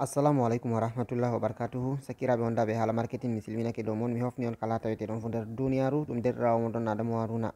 assalamu aleykum warahmatullahi wabarakatuhu sakiraɓe wondaɓe haala marketing mi silminake dow moon mi hofni on kala tawete ɗon fo nder duniyaru ɗum derɗirawo moɗon adamo haruna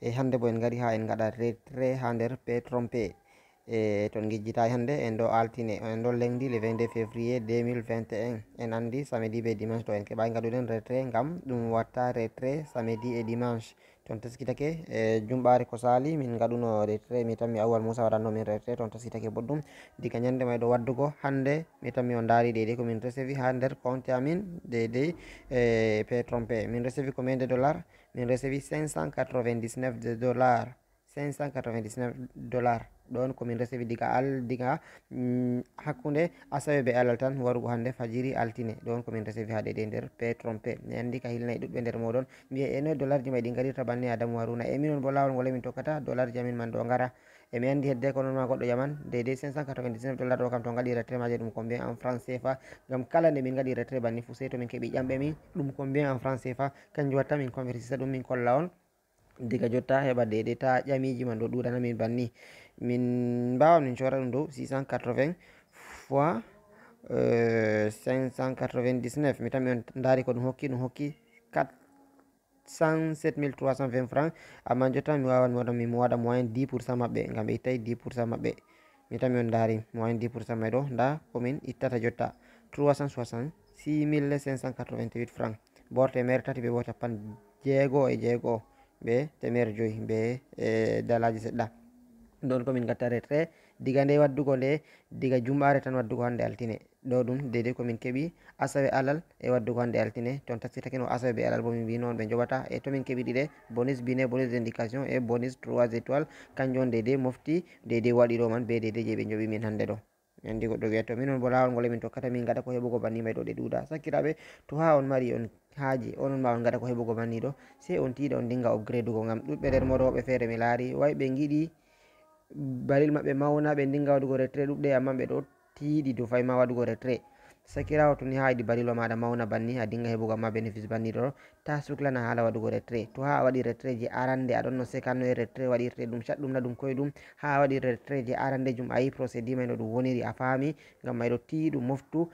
e hannde bo en gari ha en gaɗa retre ha nder p trompe e ton gijjita hande en ɗo altine en ɗo lengdi le 22 février 2021 en andi samedi ɓe dimanche ɗo en keɓa gaɗuɗen retre gam ɗum watta retre samedi e dimanche toon teskitake e eh, jumɓare ko sali min gaɗuno retre mi tammi awwal moussa waɗanno min retre toon taskitake boɗɗum diga ñande mayɗo waddugo hande mi tan o on daari deydey komin recevi ha nder compte amin deydey e eh, trompe min recevi ko men de dollar min recevi 599 de dollar 599 dollars ɗon komin resewi diga al diga mm, hakkunde asawe alal tan warugo hannde fajiri altine ɗon komin resewi ha ɗeɗe nder pe trompe mi anndi ka hilnayi ɗuɗɓe nder moɗon mbiya e dollar ji may ɗi garirta banni adamu haruna e minon bo lawol ngol emin tokkata ji amin man ɗo gara emi andi hedde ko noon ma goɗɗo yaman dedei 599 dollar ɗo kam to gaɗi retrait maji ɗum combien en franc cfa gam kala nde min gaɗi retrait banni fou sey to min keeɓi ƴamɓe min ɗum combien en franc cfa kanjum watta min convertisa ɗum min kolla on diga jotta heɓa deɗe ta ƴamiji man ɗo ɗuɗanamin banni min mbawa min cora ɗum dow 680 fois 599 euh, mi tami on dari ko ɗum hokki ɗum hokki 107320 franc amma jotta mi wawan mi waɗami mo waɗa moyen 10 pourcent maɓɓe gam ɓe ittai 10 pourcent maɓɓe mi tami on dari moyen 10 pourcent mai ɗo nda komin ittata jotta 360 6588 franc bortemere tati ɓe bo capan jeego e jeego o be temer joyi be dalaji seɗɗa ɗon komin gatta retrait diga nde waddugo nde diga jumɓare tan waddugo hande altine ɗo ɗum dedei komin keeɓi asawe alal e waddugo hande altine ton tasirtake no asawe be alal bo min mbi noon ɓe joɓata e tomin keeɓi ɗiɗe bonus bine bonus indication e bonus 3 étoile kanjum on dedei mofti dedei waɗiɗo man be dedei je ɓe joɓi min hande ɗo andi goɗɗo wiyat to minon bo lawol ngol e min tokkata min gada ko heɓugo banni mai ɗo ɗe ɗuuɗa sakkiraɓe to ha on mari on haaji onon ma on gada ko heɓugo banni ɗo sei on tiiɗa on dinga upgrade ugo ngam ɗuɓɓe nder moɗoɓe feere mi laari way ɓe giɗi balil maɓɓe mawna ɓe dinga waɗugo retrait ɗuɓɗe amma ɓe ɗo tiiɗi dofay ma waɗugo retrait sakirawo tuni ha idi balilo maɗa mawna banni a dinga heɓugo ma bénéfice banniɗo ɗo ta suklana haala waɗugo retrait to ha a waɗi retrait je arande aɗon no sekannoe retrait waɗirte ɗum caɗɗum na ɗum koye ɗum ha a waɗi retrait je arande jum ayi yi procédi no ɗum woniri a faami ngam mayɗo tiiɗum moftu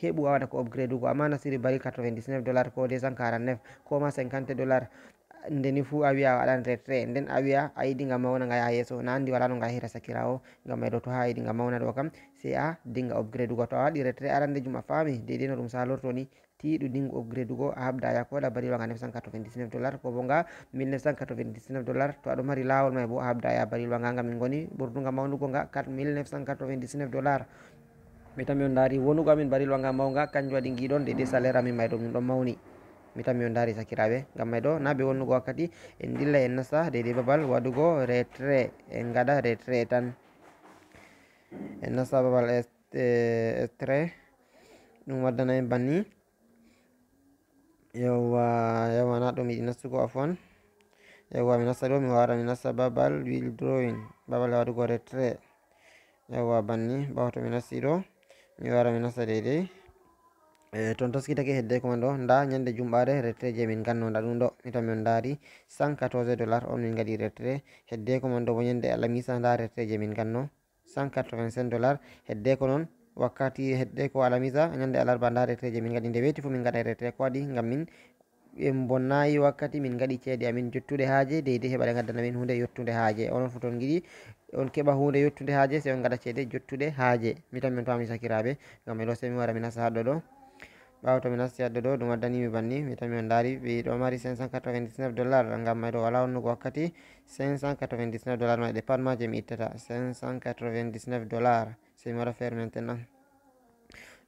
heɓu a waɗa ko upgrade ugo amma nasiri bari 99 dollar ko 249 ko ma 50 dollar ndeni fu a wiya a waɗan retrait nden a wiya a yiɗi nga mauna nga yaha yeeso na andi wala no nga hira sakirawo ngam mayɗo to ha nga mauna ɗo kam sey a dinga upgrade ugo to a retre arande juma a faami dedei no ɗum salorto ni tiɗu dingu upgrade ugo a habda yakoɗa bariwa nga 999 dollar ko bo nga 1999 dollar to aɗo mari lawol may bo a habda ya bariwa nga ngam min goni ɓurduga mawnugo nga 4999 dollar mi tan mi on daari wonugo amin barilwa nga mawnga kanjum waɗi giɗon dedei salaire amin ɗo min ɗon mita mi on daari sakiraɓe gam may ɗo na ɓe wonnugo wakkati en dilla en nasta deydey babal waɗugo retre en gaɗa retre tan en nasta babal eh, estre ɗum waddana en banni yewwa yewwa na ɗum yiɗi nastugo afon yewwa mi nasta ɗo mi wara mi nasta babal wil drawing babal waɗugo retre yewwa banni ɓawto mi nasti ɗo mi wara mi nasta deydey Eh, toon taskitake heddey koman ɗo nda ñande jumɓare retré je min gannoda ɗum ɗo mita min ndaari 14 dollar on min gaɗi retré heddey ko man ɗo bo ñande alamisa nda retré je min ganno 185 dollar heddey ko noon wakkati heddey ko alamisa ñande alarba nda retré je min gaɗi nde weeti fo min gaɗa retré ko waɗi ngam min en bonnayi wakkati min gaɗi ceede amin jottude haaje deydi heɓa ɗe gaddana min hunde yottude haaje onon fo toon giɗi on keɓa hunde yottude haaje se on gaɗa ceede jottude haaje mitan min pami sakiraɓe ngam eɗo se min wara mi nasa haɗɗo ɗo Kau to nasti tiya dodo ɗum dani mi banni mi tami on daari ɓe do mari 599 dollar ngam mai ɗo wala wonnugo wakkati 599 dollar mai ɗe ma je mi ittata 599 dollar sey mi mara feere maintenant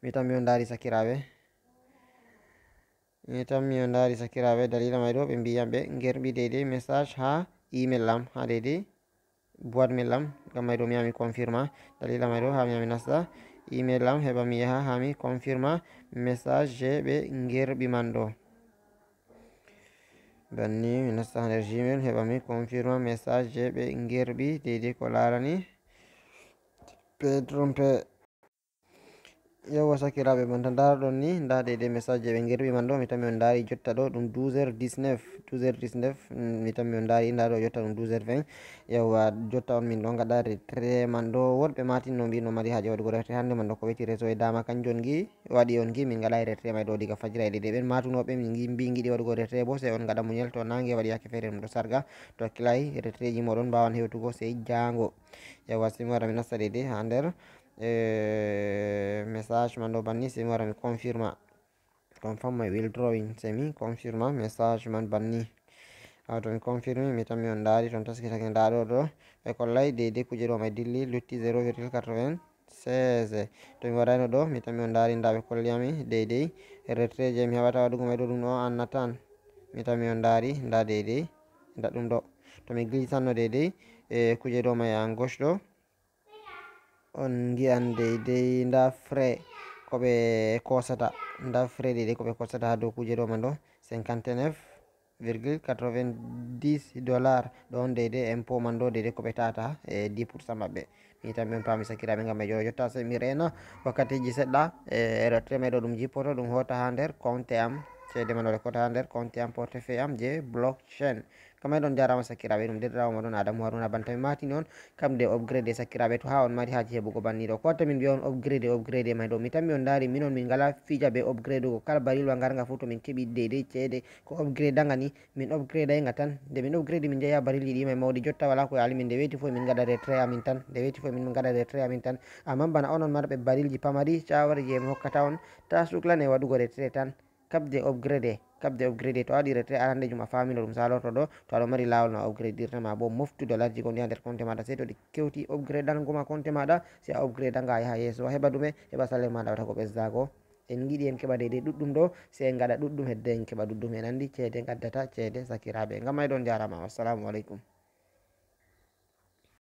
mi tami on daari sakiraɓe mi tami on daari sakiraɓe dalila may ɗo ɓe mbiyamɓe gerɓi dede message ha email lam. ha dede. Buat melam. lam ngam may mi mi yami confirma dalila mai do ha mi ami nasta email am heɓa mi yaha ha mi confirma message je ɓe gerɓi man ɗo banni mi nasta ha nder gmail heɓa mi confirma message je ɓe gerɓi deidai ko larani pedrompe yewwa sakiraɓe man tan ɗon ni nda dede message je ɓe gerɓi man ɗo mi tan on daari jotta ɗo ɗum 12 heure 19 12 heure 19 mi tan on daari nda ɗo jotta ɗum 12 heure 20 yewwa jotta on min ɗo gaɗa retre man ɗo woɗɓe matinno mbino no mari haaje waɗugo retre hannde man ɗo ko weti réseau e dama kanjon gi waɗi on gi min gaɗa retre may ɗo diga fajira e dede ɓen matunoɓe min gi mbi giɗi waɗugo retre bo se on gaɗa muñel to nangue waɗi yake feere ɗum ɗo sarga to hakkilay retre ji moɗon mbawan hewtugo sey jango yewwa simi wara mi nasta dede ha nder e message man ɗo banni se mi wara mi confirma confirm my will drawing se mi confirma message man banni aw to mi confirmi mi tanmi on ndaari ton taski taki nda ɗo ɗo e kollay dede kuje ɗo may dilli lutti 0,96 to mi waɗayno ɗo mi tanmi on ndaari ndaɓe kolliyami dedey retrait je mi heɓata waɗugo may ɗo ɗum ɗo annatan mi tanmi on ndaari nda dedey nda ɗum ɗo to mi glisanno dedey e kuje ɗo may an gauche ɗo on ngi'an deydey nda fre ko ɓe kosata nda fre ɗiɗi ko ɓe kosata ha dow kuje ɗo man ɗo 59,90 dollar ɗo on deydey impo man ɗo deydey ko ɓe tata e 10 pourcent maɓɓe mi tan min pami sakiraɓe gam ɓejoɗo jotta se mi rena wakkatiji seɗɗa e retre meɗo ɗum jippoto ɗum hota ha nder compte am ceede man oɗo fota nder compte am portefeuille am je blockchain kamay ɗon jarama sakkiraɓe ɗum derɗawoma ɗon adamu haruna bantami mati noon de upgrade sakkiraɓe to ha on mari haji heɓugo banniɗo kotta min mbiya on upgrade upgrade may ɗo mi tammi on daari minon min ngala fija be upgrade go kala barilwa ngarga fo to min keeɓi deydey ceede ko upgrade aga ni min upgrade ayga tan nde min upgrade min jeeya baril ɗiɗi may mawɗi jotta wala ko ali min nde weeti fof min gaɗa retrait amin tan nde weeti fof min gaɗa retrait amin tan amma bana onon marɓe barilji pamari cawarji emi hokkata on ta suklane waɗugo retrait tan kabde upgrade kabde upgrade to waɗi retrait aɗa handejum a famino ɗum saloto ɗo to aɗa mari lawol no upgrade dirtama bo moftu dollar ji gonɗi ha nder compte maɗa sey to ɗi kewti upgrade ɗangoma compte maɗa sey a upgrade anga yaha yesso a heɓa ɗume heɓa salaire maɗa wata ko ɓesdago en giɗi en keɓa deidei ɗuɗɗum ɗo sey en gaɗa ɗuɗɗum hedde en keɓa ɗuɗɗum en andi ceede gaddata ceede sakiraɓe gamayɗon jarama wassalamu aleykum